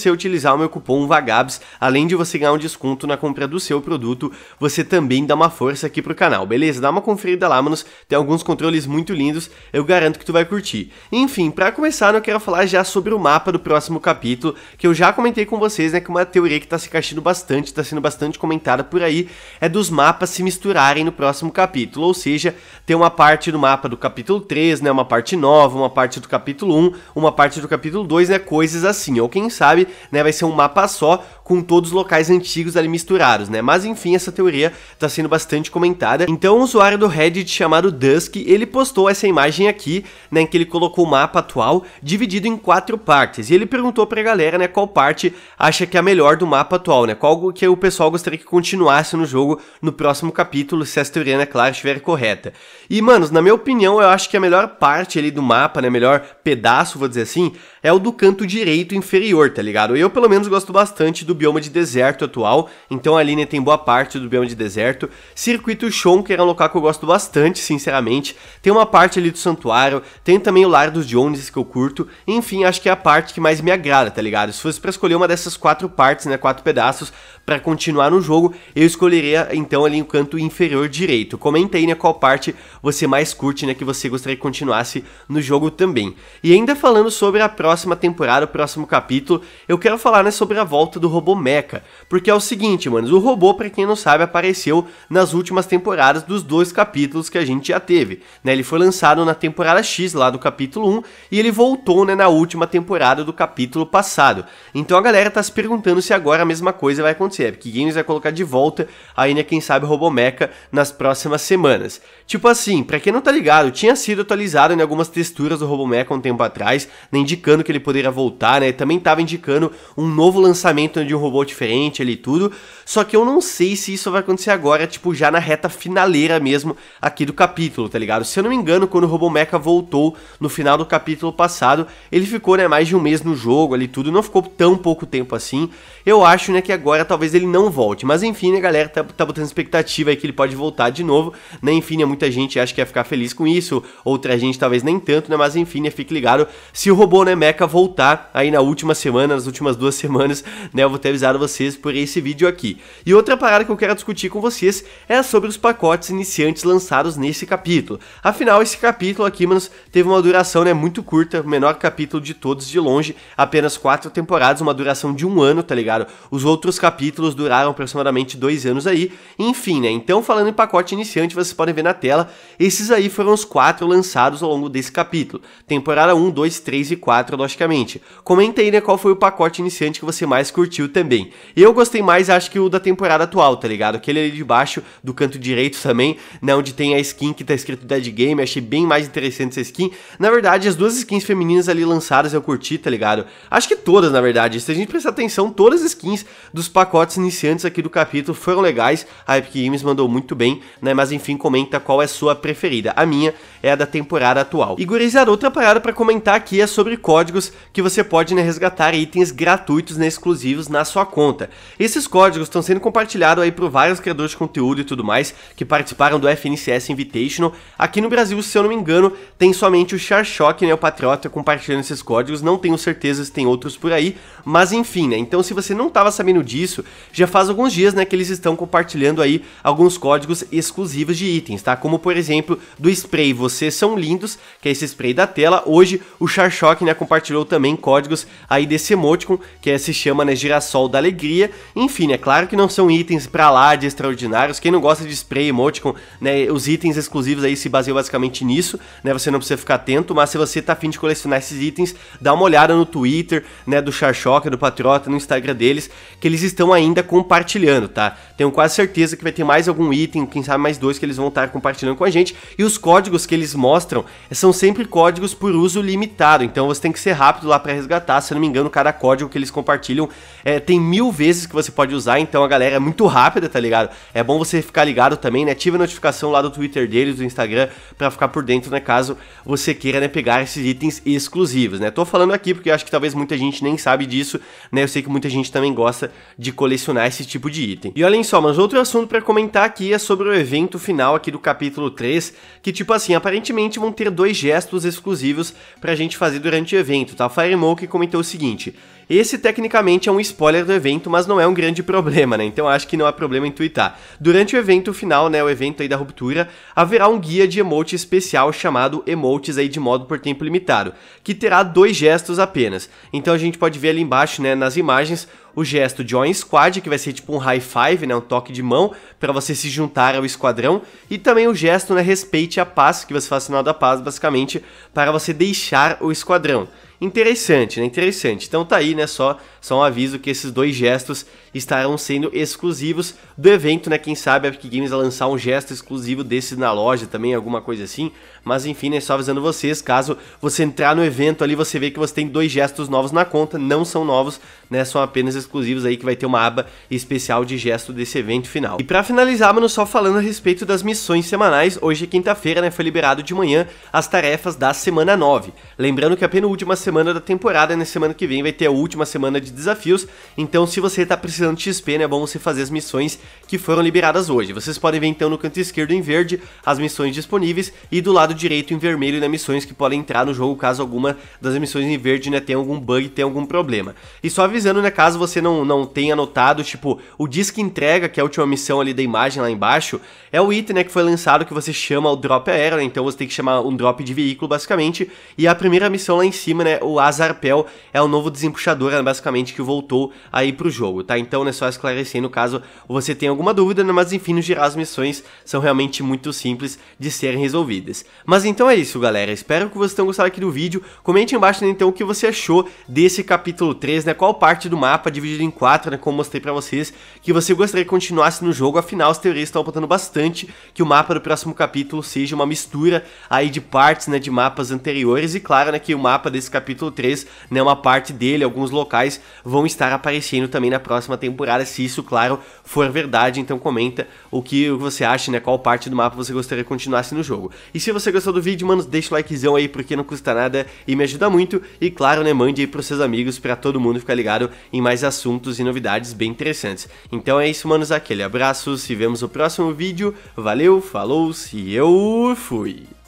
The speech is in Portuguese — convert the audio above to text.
você utilizar o meu cupom VAGABS, além de você ganhar um desconto na compra do seu produto, você também dá uma força aqui pro canal, beleza? Dá uma conferida lá, manos, tem alguns controles muito lindos, eu garanto que tu vai curtir. Enfim, para começar, eu quero falar já sobre o mapa do próximo capítulo, que eu já comentei com vocês, né, que uma teoria que tá se encaixando bastante, tá sendo bastante comentada por aí, é dos mapas se misturarem no próximo capítulo, ou seja, tem uma parte do mapa do capítulo 3, né, uma parte nova, uma parte do capítulo 1, uma parte do capítulo 2, né, coisas assim, ou quem sabe né? Vai ser um mapa só com todos os locais antigos ali misturados, né? Mas enfim, essa teoria está sendo bastante comentada. Então, um usuário do Reddit chamado Dusk, ele postou essa imagem aqui, né, em que ele colocou o mapa atual dividido em quatro partes. E ele perguntou pra galera, né, qual parte acha que é a melhor do mapa atual, né? Qual que o pessoal gostaria que continuasse no jogo no próximo capítulo, se essa teoria, né, claro, estiver correta. E, manos, na minha opinião, eu acho que a melhor parte ali do mapa, né, melhor pedaço, vou dizer assim, é o do canto direito inferior, tá ligado? Eu, pelo menos, gosto bastante do bioma de deserto atual, então a linha tem boa parte do bioma de deserto. Circuito Shonker é um local que eu gosto bastante, sinceramente. Tem uma parte ali do santuário, tem também o Lar dos Jones que eu curto. Enfim, acho que é a parte que mais me agrada, tá ligado? Se fosse pra escolher uma dessas quatro partes, né, quatro pedaços, para continuar no jogo, eu escolheria então ali o canto inferior direito. Comenta aí né, qual parte você mais curte, né, que você gostaria que continuasse no jogo também. E ainda falando sobre a próxima temporada, o próximo capítulo, eu quero falar né, sobre a volta do robô robô mecha. Porque é o seguinte, mano. o robô, para quem não sabe, apareceu nas últimas temporadas dos dois capítulos que a gente já teve. Né? Ele foi lançado na temporada X, lá do capítulo 1, e ele voltou né, na última temporada do capítulo passado. Então a galera tá se perguntando se agora a mesma coisa vai acontecer. que Games vai colocar de volta ainda, né, quem sabe, o robô mecha nas próximas semanas. Tipo assim, pra quem não tá ligado, tinha sido atualizado em né, algumas texturas do robô mecha um tempo atrás, né, indicando que ele poderia voltar, né? Também tava indicando um novo lançamento né, de um robô diferente ali e tudo. Só que eu não sei se isso vai acontecer agora, tipo, já na reta finaleira mesmo aqui do capítulo, tá ligado? Se eu não me engano, quando o Robô Mecha voltou no final do capítulo passado, ele ficou, né, mais de um mês no jogo ali tudo, não ficou tão pouco tempo assim. Eu acho, né, que agora talvez ele não volte. Mas enfim, né, galera, tá, tá botando expectativa aí que ele pode voltar de novo. Né, enfim, né, muita gente acha que ia ficar feliz com isso, outra gente talvez nem tanto, né? Mas enfim, né, fique ligado. Se o robô, né, Mecha voltar aí na última semana, nas últimas duas semanas, né, eu vou ter avisado vocês por esse vídeo aqui. E outra parada que eu quero discutir com vocês é sobre os pacotes iniciantes lançados nesse capítulo. Afinal, esse capítulo aqui, manos, teve uma duração né, muito curta, o menor capítulo de todos de longe, apenas quatro temporadas, uma duração de um ano, tá ligado? Os outros capítulos duraram aproximadamente dois anos aí, enfim, né? Então, falando em pacote iniciante, vocês podem ver na tela, esses aí foram os quatro lançados ao longo desse capítulo. Temporada 1, 2, 3 e 4, logicamente. Comenta aí, né, qual foi o pacote iniciante que você mais curtiu também. Eu gostei mais, acho que o da temporada atual, tá ligado? Aquele ali de baixo, do canto direito também, né, onde tem a skin que tá escrito Dead Game, achei bem mais interessante essa skin. Na verdade, as duas skins femininas ali lançadas eu curti, tá ligado? Acho que todas, na verdade, se a gente prestar atenção, todas as skins dos pacotes iniciantes aqui do capítulo foram legais, a Epic Games mandou muito bem, né, mas enfim, comenta qual é a sua preferida. A minha é a da temporada atual. E gurizada, outra parada para comentar aqui é sobre códigos que você pode né, resgatar itens gratuitos, né, exclusivos na na sua conta. Esses códigos estão sendo compartilhados aí por vários criadores de conteúdo e tudo mais que participaram do FNCS Invitational. Aqui no Brasil, se eu não me engano, tem somente o Charshock, né, o Patriota, compartilhando esses códigos. Não tenho certeza se tem outros por aí, mas enfim, né? Então, se você não estava sabendo disso, já faz alguns dias, né, que eles estão compartilhando aí alguns códigos exclusivos de itens, tá? Como, por exemplo, do spray Vocês São Lindos, que é esse spray da tela. Hoje, o Charshock, né, compartilhou também códigos aí desse emoticon, que é, se chama, né, Geração Sol da Alegria. Enfim, é claro que não são itens pra lá de extraordinários. Quem não gosta de spray, emoticon, né, os itens exclusivos aí se baseiam basicamente nisso, né? Você não precisa ficar atento, mas se você tá afim de colecionar esses itens, dá uma olhada no Twitter, né, do Charchoca, do Patriota, no Instagram deles, que eles estão ainda compartilhando, tá? Tenho quase certeza que vai ter mais algum item, quem sabe mais dois que eles vão estar compartilhando com a gente. E os códigos que eles mostram eh, são sempre códigos por uso limitado, então você tem que ser rápido lá para resgatar. Se eu não me engano, cada código que eles compartilham é, tem mil vezes que você pode usar, então a galera é muito rápida, tá ligado? É bom você ficar ligado também, né? Ative a notificação lá do Twitter deles, do Instagram, para ficar por dentro, né? Caso você queira né, pegar esses itens exclusivos, né? Tô falando aqui porque eu acho que talvez muita gente nem sabe disso, né? Eu sei que muita gente também gosta de colecionar esse tipo de item. E olhem só, mas outro assunto para comentar aqui é sobre o evento final aqui do capítulo 3, que tipo assim, aparentemente vão ter dois gestos exclusivos pra gente fazer durante o evento, tá? Firemoke comentou o seguinte: esse tecnicamente é um spoiler spoiler do evento, mas não é um grande problema, né? Então acho que não há problema em twittar. Durante o evento final, né, o evento aí da ruptura, haverá um guia de emote especial chamado Emotes aí de modo por tempo limitado, que terá dois gestos apenas. Então a gente pode ver ali embaixo, né, nas imagens, o gesto Join Squad, que vai ser tipo um high five, né, um toque de mão, para você se juntar ao esquadrão, e também o gesto, né, respeite a paz, que você faz sinal da paz, basicamente, para você deixar o esquadrão. Interessante, né? Interessante. Então tá aí, né? Só, só um aviso que esses dois gestos estarão sendo exclusivos do evento, né? Quem sabe a Epic Games vai lançar um gesto exclusivo desses na loja também, alguma coisa assim. Mas enfim, né? Só avisando vocês, caso você entrar no evento ali, você vê que você tem dois gestos novos na conta, não são novos, né? São apenas exclusivos aí que vai ter uma aba especial de gesto desse evento final. E para finalizar, mano, só falando a respeito das missões semanais, hoje é quinta-feira, né? Foi liberado de manhã as tarefas da semana 9. Lembrando que a penúltima semana semana da temporada, na semana que vem vai ter a última semana de desafios, então se você está precisando de XP, né, é bom você fazer as missões que foram liberadas hoje. Vocês podem ver então no canto esquerdo em verde as missões disponíveis e do lado direito em vermelho, né, missões que podem entrar no jogo caso alguma das missões em verde, né, tenha algum bug, tenha algum problema. E só avisando, né, caso você não, não tenha notado, tipo, o disco entrega, que é a última missão ali da imagem lá embaixo, é o item, né, que foi lançado que você chama o drop aéreo, né, então você tem que chamar um drop de veículo basicamente, e a primeira missão lá em cima, né, o Azarpel é o novo desempuxador, né, basicamente, que voltou aí pro jogo, tá? Então, né, só esclarecer no caso você tem alguma dúvida, né? mas enfim, no geral as missões são realmente muito simples de serem resolvidas. Mas então é isso, galera. Espero que vocês tenham gostado aqui do vídeo. Comente embaixo, né, então, o que você achou desse capítulo 3, né? Qual parte do mapa é dividido em 4, né? Como mostrei pra vocês, que você gostaria que continuasse no jogo. Afinal, os teorias estão apontando bastante que o mapa do próximo capítulo seja uma mistura aí de partes, né? De mapas anteriores. E claro, né, que o mapa desse capítulo capítulo 3, né, uma parte dele, alguns locais vão estar aparecendo também na próxima temporada, se isso, claro, for verdade. Então comenta o que você acha, né, qual parte do mapa você gostaria que continuasse no jogo. E se você gostou do vídeo, mano, deixa o likezão aí, porque não custa nada e me ajuda muito. E claro, né, mande aí pros seus amigos, para todo mundo ficar ligado em mais assuntos e novidades bem interessantes. Então é isso, manos, aquele abraço, se vemos no próximo vídeo, valeu, falou, se eu fui!